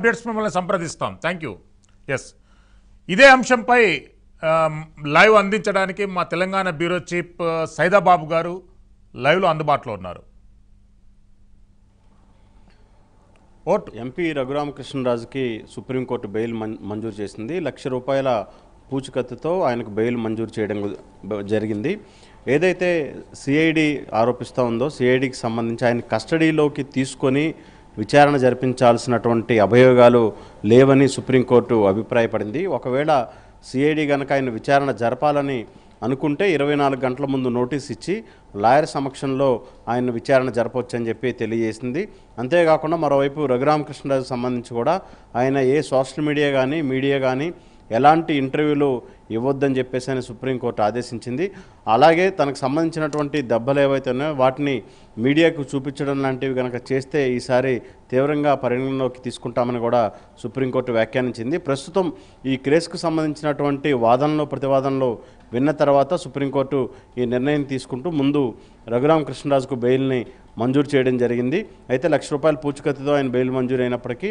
updates మిమ్మల్ని సంప్రదిస్తాం thank you yes ఇదే అంశంపై లైవ్ um, అందించడానికి మా Telangana bureau chief uh, Saidababu గారు లైవ్లో అందుబాటులో ఉన్నారు ఓట్ ఎంపీ రఘురామకృష్ణరాజుకి సుప్రీంకోర్టు బెయిల్ మంజూరు చేసింది లక్ష రూపాయల పూచికత్తుతో ఆయనకు బెయిల్ మంజూరు చేయడం జరిగింది ఏదైతే సిఐడి ఆరోపిస్తూ ఉందో సిఐడికి సంబంధించి ఆయన కస్టడీలోకి తీసుకొని విచారణ జరిపించాల్సినటువంటి అభయోగాలు లేవని సుప్రీంకోర్టు అభిప్రాయపడింది ఒకవేళ సిఐడి కనుక ఆయన విచారణ జరపాలని అనుకుంటే ఇరవై నాలుగు గంటల ముందు నోటీస్ ఇచ్చి లాయర్ సమక్షంలో ఆయన విచారణ జరపవచ్చని చెప్పి తెలియజేసింది అంతేకాకుండా మరోవైపు రఘురామకృష్ణరాజు సంబంధించి కూడా ఆయన ఏ సోషల్ మీడియా కానీ మీడియా కానీ ఎలాంటి ఇంటర్వ్యూలు ఇవ్వొద్దని చెప్పేసి అని సుప్రీంకోర్టు ఆదేశించింది అలాగే తనకు సంబంధించినటువంటి దెబ్బలు ఏవైతే ఉన్నాయో వాటిని మీడియాకు చూపించడం లాంటివి కనుక చేస్తే ఈసారి తీవ్రంగా పరిగణలోకి తీసుకుంటామని కూడా సుప్రీంకోర్టు వ్యాఖ్యానించింది ప్రస్తుతం ఈ క్రేస్కు సంబంధించినటువంటి వాదనలు ప్రతివాదనలు విన్న తర్వాత సుప్రీంకోర్టు ఈ నిర్ణయం తీసుకుంటూ ముందు రఘురామ కృష్ణరాజుకు బెయిల్ని మంజూరు చేయడం జరిగింది అయితే లక్ష రూపాయల పూచికత్తుతో ఆయన బెయిల్ మంజూరు అయినప్పటికీ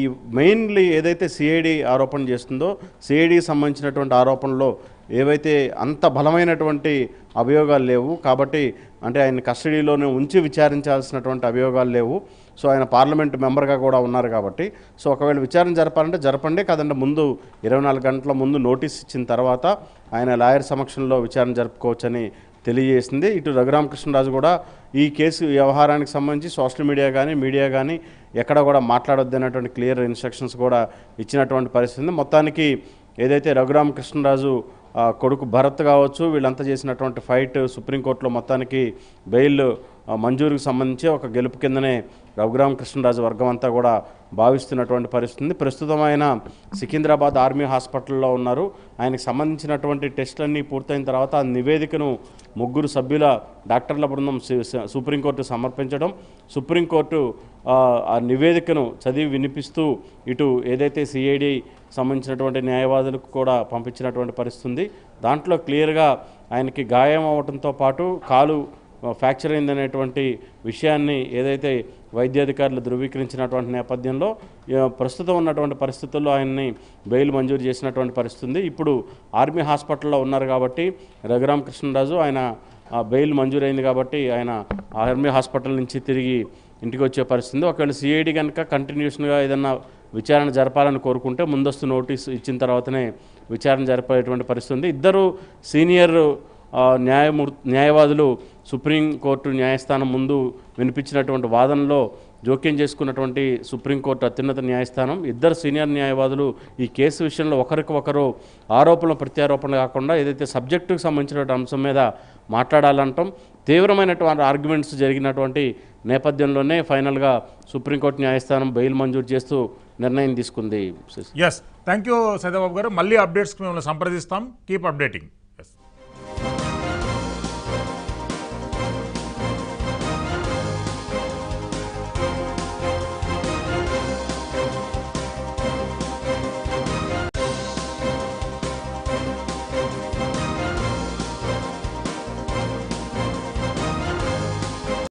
ఈ మెయిన్లీ ఏదైతే సిఐడి ఆరోపణ చేస్తుందో సిఐడికి సంబంధించినటువంటి ఆరోపణలో ఏవైతే అంత బలమైనటువంటి అభియోగాలు లేవు కాబట్టి అంటే ఆయన కస్టడీలోనే ఉంచి విచారించాల్సినటువంటి అభియోగాలు లేవు సో ఆయన పార్లమెంట్ మెంబర్గా కూడా ఉన్నారు కాబట్టి సో ఒకవేళ విచారణ జరపాలంటే జరపండి కాదంటే ముందు ఇరవై నాలుగు గంటల ముందు నోటీస్ ఇచ్చిన తర్వాత ఆయన లాయర్ సమక్షంలో విచారణ జరుపుకోవచ్చని తెలియజేసింది ఇటు రఘురామకృష్ణరాజు కూడా ఈ కేసు వ్యవహారానికి సంబంధించి సోషల్ మీడియా కానీ మీడియా కానీ ఎక్కడ కూడా మాట్లాడొద్దు అనేటువంటి క్లియర్ ఇన్స్ట్రక్షన్స్ కూడా ఇచ్చినటువంటి పరిస్థితి మొత్తానికి ఏదైతే రఘురామకృష్ణరాజు కొడుకు భరత్ కావచ్చు వీళ్ళంతా చేసినటువంటి ఫైట్ సుప్రీంకోర్టులో మొత్తానికి బెయిల్ మంజూరుకు సంబంధించి ఒక గెలుపు కిందనే రఘురామ కృష్ణరాజు వర్గం అంతా కూడా భావిస్తున్నటువంటి ఉంది ప్రస్తుతం ఆయన సికింద్రాబాద్ ఆర్మీ హాస్పిటల్లో ఉన్నారు ఆయనకు సంబంధించినటువంటి టెస్టులన్నీ పూర్తయిన తర్వాత ఆ నివేదికను ముగ్గురు సభ్యుల డాక్టర్ల బృందం సుప్రీంకోర్టు సమర్పించడం సుప్రీంకోర్టు ఆ నివేదికను చదివి వినిపిస్తూ ఇటు ఏదైతే సిఐడి సంబంధించినటువంటి న్యాయవాదులకు కూడా పంపించినటువంటి ఉంది దాంట్లో క్లియర్గా ఆయనకి గాయం అవ్వటంతో పాటు కాలు ఫ్రాక్చర్ అయిందనేటువంటి విషయాన్ని ఏదైతే వైద్యాధికారులు ధృవీకరించినటువంటి నేపథ్యంలో ప్రస్తుతం ఉన్నటువంటి పరిస్థితుల్లో ఆయన్ని బెయిల్ మంజూరు చేసినటువంటి పరిస్థితి ఉంది ఇప్పుడు ఆర్మీ హాస్పిటల్లో ఉన్నారు కాబట్టి రఘురామ కృష్ణరాజు ఆయన బెయిల్ మంజూరైంది కాబట్టి ఆయన ఆర్మీ హాస్పిటల్ నుంచి తిరిగి ఇంటికి వచ్చే పరిస్థితి ఒకవేళ సిఐడి కనుక కంటిన్యూషన్గా ఏదన్నా విచారణ జరపాలని కోరుకుంటే ముందస్తు నోటీసు ఇచ్చిన తర్వాతనే విచారణ జరిపేటువంటి పరిస్థితి ఇద్దరు సీనియర్ న్యాయమూర్ న్యాయవాదులు సుప్రీంకోర్టు న్యాయస్థానం ముందు వినిపించినటువంటి వాదనలో జోక్యం చేసుకున్నటువంటి సుప్రీంకోర్టు అత్యున్నత న్యాయస్థానం ఇద్దరు సీనియర్ న్యాయవాదులు ఈ కేసు విషయంలో ఒకరికి ఒకరు ఆరోపణలు ప్రత్యారోపణలు కాకుండా ఏదైతే సబ్జెక్టుకు సంబంధించినటువంటి అంశం మీద మాట్లాడాలంటాం తీవ్రమైనటువంటి ఆర్గ్యుమెంట్స్ జరిగినటువంటి నేపథ్యంలోనే ఫైనల్గా సుప్రీంకోర్టు న్యాయస్థానం బెయిల్ మంజూరు చేస్తూ నిర్ణయం తీసుకుంది ఎస్ థ్యాంక్ యూ సైదాబాబు గారు మళ్ళీ అప్డేట్స్కి మిమ్మల్ని సంప్రదిస్తాం కీప్ అప్డేటింగ్